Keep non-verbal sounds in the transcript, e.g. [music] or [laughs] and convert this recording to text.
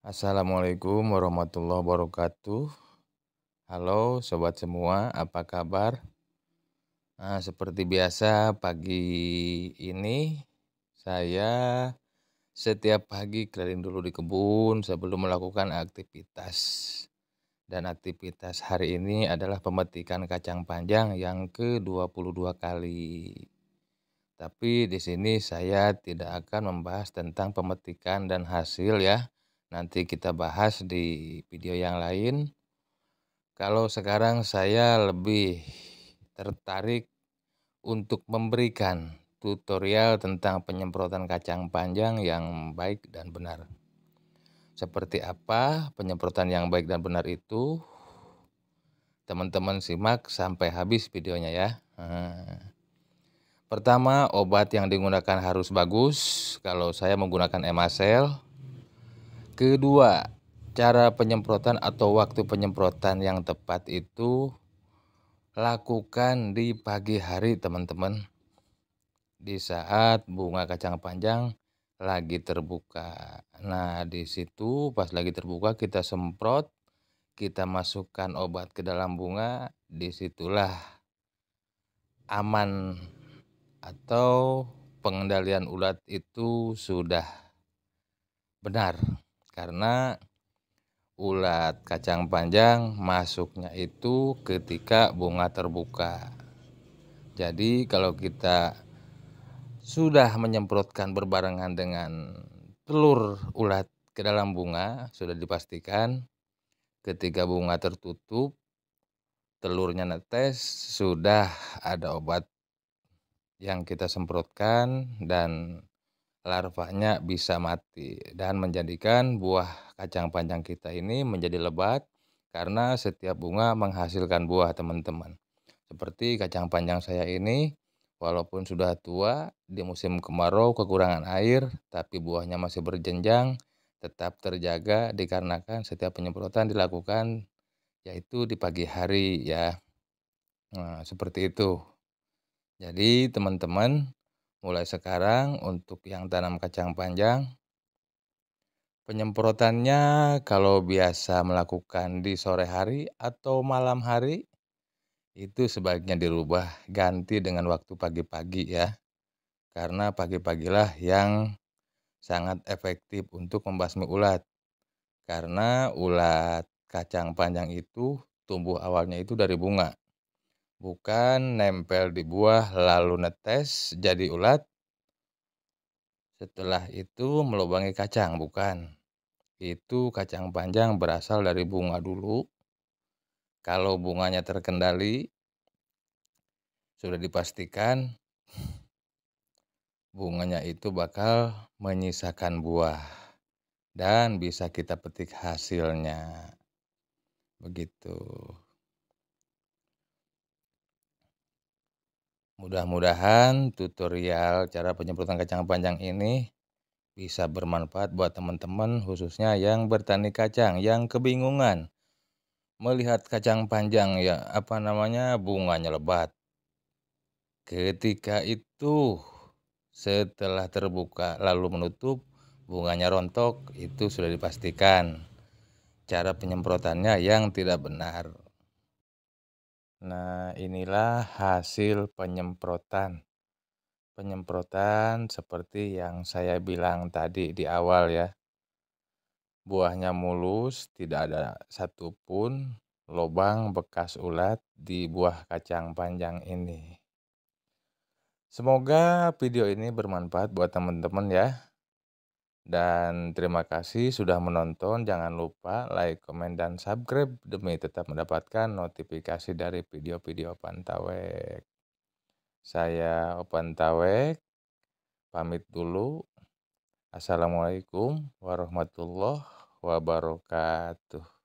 Assalamualaikum warahmatullahi wabarakatuh. Halo sobat semua, apa kabar? Nah, seperti biasa pagi ini saya setiap pagi keliling dulu di kebun sebelum melakukan aktivitas. Dan aktivitas hari ini adalah pemetikan kacang panjang yang ke-22 kali. Tapi di sini saya tidak akan membahas tentang pemetikan dan hasil ya nanti kita bahas di video yang lain. Kalau sekarang saya lebih tertarik untuk memberikan tutorial tentang penyemprotan kacang panjang yang baik dan benar. Seperti apa penyemprotan yang baik dan benar itu? Teman-teman simak sampai habis videonya ya. Pertama, obat yang digunakan harus bagus. Kalau saya menggunakan emasel. Kedua, cara penyemprotan atau waktu penyemprotan yang tepat itu lakukan di pagi hari, teman-teman. Di saat bunga kacang panjang lagi terbuka. Nah, di situ pas lagi terbuka kita semprot, kita masukkan obat ke dalam bunga, disitulah aman atau pengendalian ulat itu sudah benar karena ulat kacang panjang masuknya itu ketika bunga terbuka. Jadi kalau kita sudah menyemprotkan berbarengan dengan telur ulat ke dalam bunga sudah dipastikan ketika bunga tertutup telurnya netes sudah ada obat yang kita semprotkan dan larvanya bisa mati dan menjadikan buah kacang panjang kita ini menjadi lebat karena setiap bunga menghasilkan buah teman-teman. Seperti kacang panjang saya ini walaupun sudah tua di musim kemarau kekurangan air tapi buahnya masih berjenjang tetap terjaga dikarenakan setiap penyemprotan dilakukan yaitu di pagi hari ya. Nah, seperti itu. Jadi teman-teman Mulai sekarang untuk yang tanam kacang panjang, penyemprotannya kalau biasa melakukan di sore hari atau malam hari, itu sebaiknya dirubah ganti dengan waktu pagi-pagi ya. Karena pagi-pagilah yang sangat efektif untuk membasmi ulat. Karena ulat kacang panjang itu tumbuh awalnya itu dari bunga bukan nempel di buah lalu netes jadi ulat. Setelah itu melubangi kacang, bukan. Itu kacang panjang berasal dari bunga dulu. Kalau bunganya terkendali, sudah dipastikan [laughs] bunganya itu bakal menyisakan buah dan bisa kita petik hasilnya. Begitu. Mudah-mudahan tutorial cara penyemprotan kacang panjang ini bisa bermanfaat buat teman-teman khususnya yang bertani kacang yang kebingungan melihat kacang panjang ya apa namanya bunganya lebat. Ketika itu setelah terbuka lalu menutup bunganya rontok itu sudah dipastikan cara penyemprotannya yang tidak benar. Nah, inilah hasil penyemprotan. Penyemprotan seperti yang saya bilang tadi di awal ya. Buahnya mulus, tidak ada satupun lubang bekas ulat di buah kacang panjang ini. Semoga video ini bermanfaat buat teman-teman ya. Dan terima kasih sudah menonton. Jangan lupa like, komen, dan subscribe demi tetap mendapatkan notifikasi dari video-video Pantawek. Saya Opan Tawek, pamit dulu. Assalamualaikum warahmatullahi wabarakatuh.